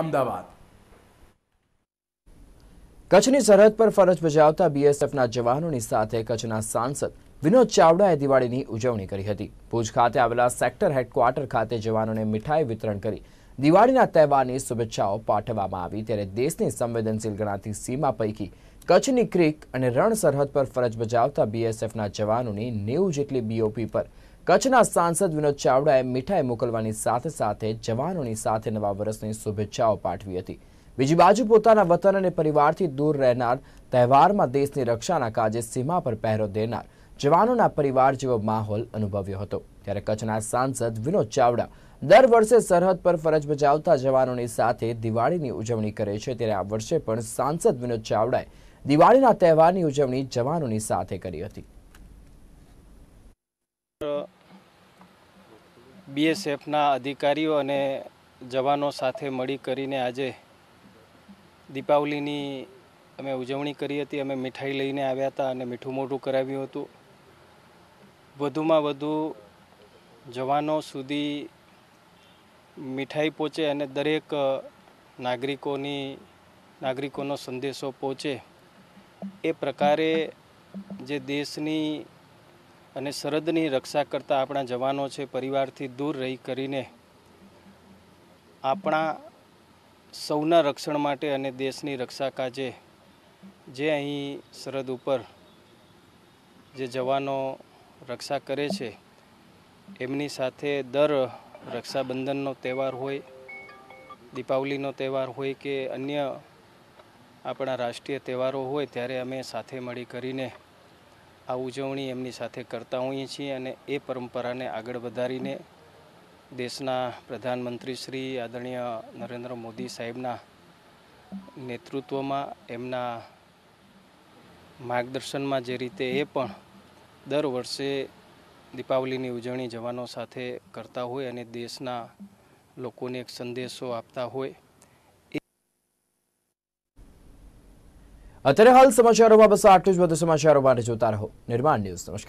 અમદાવાદ કચ્છની સરહદ પર ફરજ બજાવતા બીએસએફના જવાનોની સાથે કચ્છના સાંસદ વિનોદ ચાવડાએ દિવાળીની ઉજવણી કરી હતી ભુજ ખાતે આવેલા સેક્ટર હેડક્વાર્ટર ખાતે જવાનોને મીઠાઈ વિતરણ કરી દિવાળીના તહેવારની શુભેચ્છાઓ પાઠવવામાં આવી ત્યારે દેશની સંવેદનશીલ ગણાતી સીમા પૈકી કચ્છની ક્રિક અને રણ સરહદ પર ફરજ બજાવતા બીએસએફના જવાનોની નેવું જેટલી બીઓપી પર કચ્છના સાંસદ વિનોદ ચાવડાએ મીઠાઈ મોકલવાની સાથે સાથે જવાનોની સાથે નવા વર્ષની શુભેચ્છાઓ પાઠવી હતી બીજી બાજુ પોતાના વતન અને પરિવારથી દૂર રહેનાર તહેવારમાં દેશની રક્ષાના કાજે સીમા પર પહેરો દેનાર જવાનોના પરિવાર જેવો માહોલ અનુભવ્યો હતો ત્યારે કચ્છના સાંસદ વિનોદ ચાવડા દર વર્ષે સરહદ પર ફરજ બજાવતા જવાનોની સાથે દિવાળીની ઉજવણી કરે છે ત્યારે આ વર્ષે પણ સાંસદ વિનોદ ચાવડાએ દિવાળીના તહેવારની ઉજવણી જવાનોની સાથે કરી હતી બીએસએફના અધિકારીઓ અને જવાનો સાથે મળી કરીને આજે દીપાવલીની અમે ઉજવણી કરી હતી અમે મીઠાઈ લઈને આવ્યા હતા અને મીઠું મોઢું કરાવ્યું હતું વધુમાં વધુ જવાનો સુધી મીઠાઈ પહોંચે અને દરેક નાગરિકોની નાગરિકોનો સંદેશો પહોંચે એ પ્રકારે જે દેશની અને સરહદની રક્ષા કરતા આપણા જવાનો છે પરિવારથી દૂર રહી કરીને આપણા સૌના રક્ષણ માટે અને દેશની રક્ષા કાજે જે અહીં સરહદ ઉપર જે જવાનો રક્ષા કરે છે એમની સાથે દર રક્ષાબંધનનો તહેવાર હોય દીપાવલીનો તહેવાર હોય કે અન્ય આપણા રાષ્ટ્રીય તહેવારો હોય ત્યારે અમે સાથે મળી કરીને આ ઉજવણી એમની સાથે કરતા હોઈએ છીએ અને એ પરંપરાને આગળ વધારીને દેશના પ્રધાનમંત્રી શ્રી આદરણીય નરેન્દ્ર મોદી સાહેબના નેતૃત્વમાં એમના માર્ગદર્શનમાં જે રીતે એ પણ દર વર્ષે દીપાવલીની ઉજવણી જવાનો સાથે કરતા હોય અને દેશના લોકોને એક સંદેશો આપતા હોય અત્યારે હાલ સમાચારોમાં બસ આટલું જ વધુ સમાચારો માટે જોતા રહો નિર્માણ ન્યૂઝ નમસ્કાર